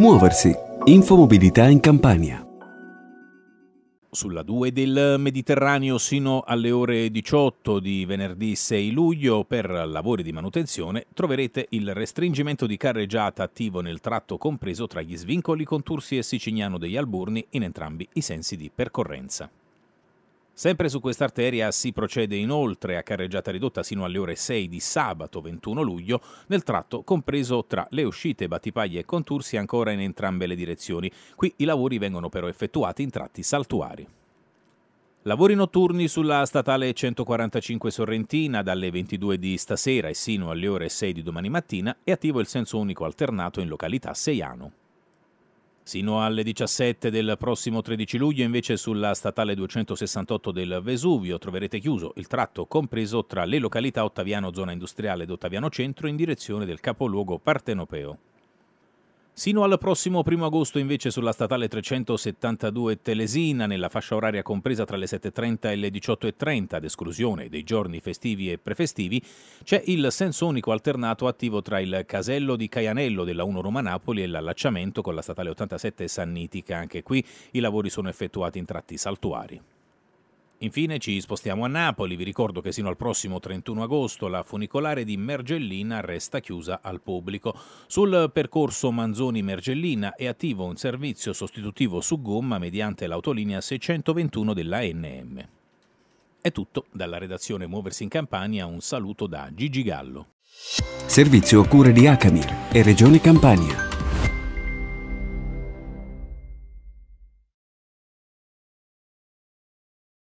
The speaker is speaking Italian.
Muoversi. Infomobilità in Campania. Sulla 2 del Mediterraneo sino alle ore 18 di venerdì 6 luglio per lavori di manutenzione troverete il restringimento di carreggiata attivo nel tratto compreso tra gli svincoli con Tursi e Sicignano degli Alburni in entrambi i sensi di percorrenza. Sempre su quest'arteria si procede inoltre a carreggiata ridotta sino alle ore 6 di sabato 21 luglio nel tratto compreso tra le uscite Battipaglia e Contursi ancora in entrambe le direzioni. Qui i lavori vengono però effettuati in tratti saltuari. Lavori notturni sulla statale 145 Sorrentina dalle 22 di stasera e sino alle ore 6 di domani mattina è attivo il senso unico alternato in località Seiano. Sino alle 17 del prossimo 13 luglio invece sulla statale 268 del Vesuvio troverete chiuso il tratto compreso tra le località Ottaviano zona industriale ed Ottaviano centro in direzione del capoluogo partenopeo. Sino al prossimo 1 agosto invece sulla statale 372 Telesina, nella fascia oraria compresa tra le 7.30 e le 18.30, ad esclusione dei giorni festivi e prefestivi, c'è il senso unico alternato attivo tra il casello di Caianello della 1 Roma Napoli e l'allacciamento con la statale 87 Sannitica. Anche qui i lavori sono effettuati in tratti saltuari. Infine ci spostiamo a Napoli, vi ricordo che sino al prossimo 31 agosto la funicolare di Mergellina resta chiusa al pubblico. Sul percorso Manzoni-Mergellina è attivo un servizio sostitutivo su gomma mediante l'autolinea 621 della NM. È tutto dalla redazione Muoversi in Campania, un saluto da Gigi Gallo. Servizio a cura di Acamir e Regione Campania.